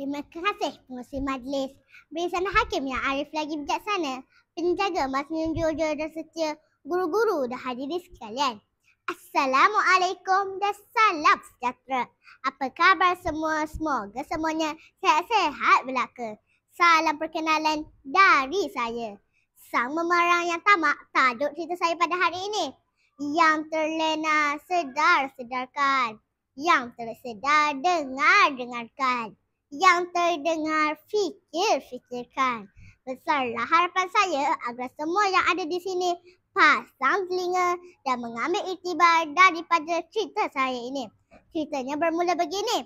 Terima kasih pengusir majlis. Beri hakim yang arif lagi bijaksana. Penjaga masnya jujur dan setia. Guru-guru dah hadir sekalian. Assalamualaikum dan salam sejahtera. Apa khabar semua? Semoga semuanya sehat-sehat belaka. Salam perkenalan dari saya. Sang memarang yang tamak tajuk cerita saya pada hari ini. Yang terlena sedar-sedarkan. Yang tersedar dengar-dengarkan yang terdengar fikir-fikirkan. Besarlah harapan saya agar semua yang ada di sini pasang telinga dan mengambil iktibar daripada cerita saya ini. Ceritanya bermula begini.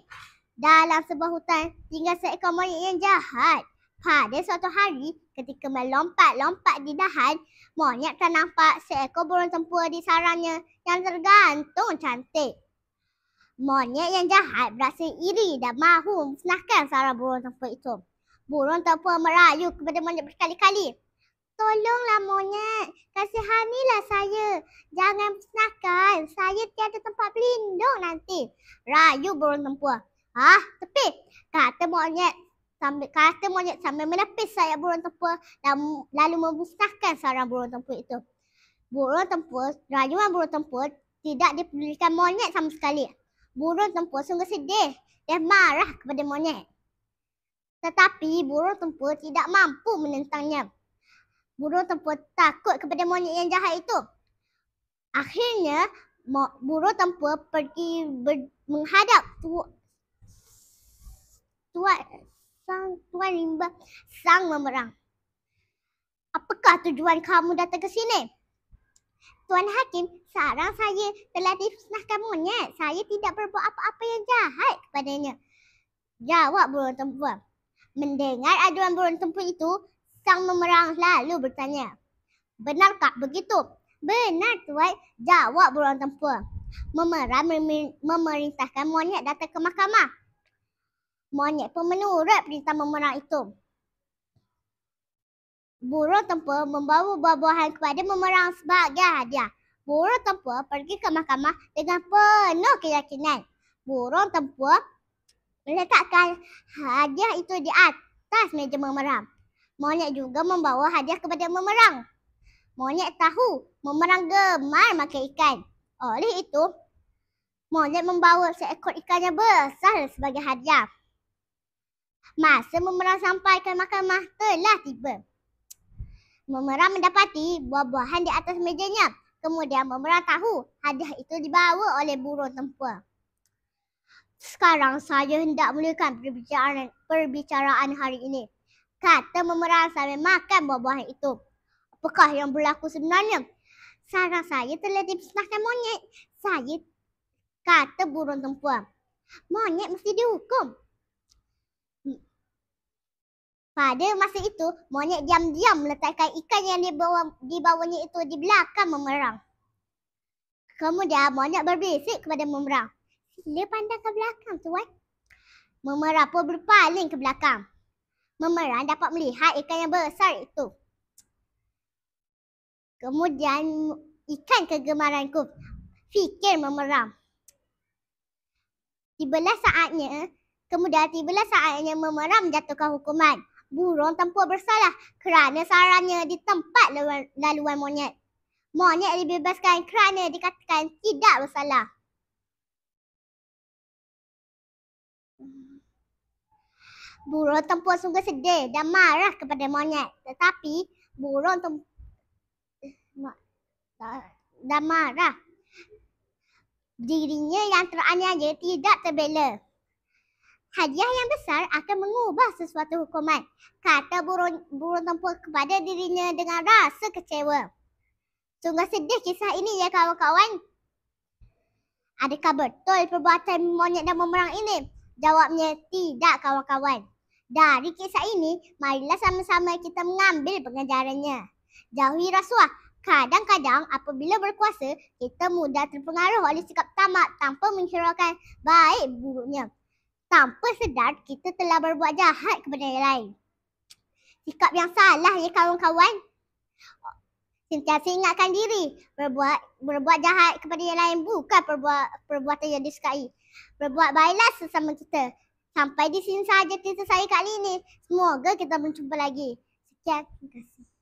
Dalam sebuah hutan tinggal seekor monyet yang jahat. Pada suatu hari ketika melompat-lompat di dahan, monyet akan nampak seekor burung tempua di sarangnya yang tergantung cantik. Monyet yang jahat berasa iri dan mahu memusnahkan seorang burung tempur itu. Burung tempur merayu kepada monyet berkali-kali. Tolonglah monyet, kasihanilah saya. Jangan musnahkan, saya tiada tempat pelindung nanti. Rayu burung tempur. Ah, tepi. Kata monyet sambil kata monyet sambil menepis sayap burung tempur dan lalu memusnahkan seorang burung tempur itu. Burung tempur, rayuan burung tempur tidak dipedulikan monyet sama sekali burung tempur sungguh sedih dan marah kepada monyet. Tetapi burung tempur tidak mampu menentangnya. Burung tempur takut kepada monyet yang jahat itu. Akhirnya, burung tempur pergi menghadap tu- tuan, sang, tuan limba sang memerang. Apakah tujuan kamu datang ke sini? Tuan Hakim, sekarang saya telah difisnahkan monyet. Eh. Saya tidak berbuat apa-apa yang jahat kepadanya. Jawab burung tempur. Mendengar aduan burung tempur itu, sang memerang lalu bertanya. Benarkah begitu? Benar tuan, jawab burung tempur. Memerang memerintahkan monyet datang ke mahkamah. Monyet pun menurut perintah memerang itu. Burung tempur membawa buah-buahan kepada memerang sebahagian hadiah. Burung tempur pergi ke mahkamah dengan penuh keyakinan. Burung tempur meletakkan hadiah itu di atas meja memerang. Monyet juga membawa hadiah kepada memerang. Monyet tahu memerang gemar makan ikan. Oleh itu, monyet membawa seekor ikannya besar sebagai hadiah. Masa memerang sampai ke mahkamah telah tiba. Memerah mendapati buah-buahan di atas mejanya. Kemudian memerah tahu hadiah itu dibawa oleh burung tempua. Sekarang saya hendak mulakan perbicaraan, perbicaraan hari ini. Kata memerah sambil makan buah-buahan itu. Apakah yang berlaku sebenarnya? Sarang saya telah dipisahkan monyet. Saya kata burung tempua. Monyet mesti dihukum. Pada masa itu, monyet diam-diam meletakkan ikan yang dibawa, dibawanya itu di belakang memerang. Kemudian, monyet berbisik kepada memerang. Sila pandang ke belakang, tuan. Memerang pun berpaling ke belakang. Memerang dapat melihat ikan yang besar itu. Kemudian, ikan kegemaranku fikir memerang. Tibalah saatnya, kemudian tibalah saatnya memerang jatuhkan hukuman burung tempur bersalah kerana sarannya di tempat laluan, laluan monyet. Monyet dibebaskan kerana dikatakan tidak bersalah. Burung tempur sungguh sedih dan marah kepada monyet. Tetapi burung tempur dan marah. Dirinya yang teraniaya tidak terbela. Hadiah yang besar akan mengubah sesuatu hukuman, kata burung, burung tempur kepada dirinya dengan rasa kecewa. Sungguh sedih kisah ini ya kawan-kawan. Adakah betul perbuatan monyet dan memerang ini? Jawabnya tidak kawan-kawan. Dari kisah ini, marilah sama-sama kita mengambil pengajarannya. Jauhi rasuah. Kadang-kadang apabila berkuasa, kita mudah terpengaruh oleh sikap tamak tanpa menghiraukan baik buruknya tanpa sedar kita telah berbuat jahat kepada yang lain. Sikap yang salah ya kawan-kawan. Sentiasa ingatkan diri berbuat berbuat jahat kepada yang lain bukan perbuat, perbuatan yang disukai. Berbuat baiklah sesama kita. Sampai di sini sahaja cerita saya kali ini. Semoga kita mencuba lagi. Sekian. Terima kasih.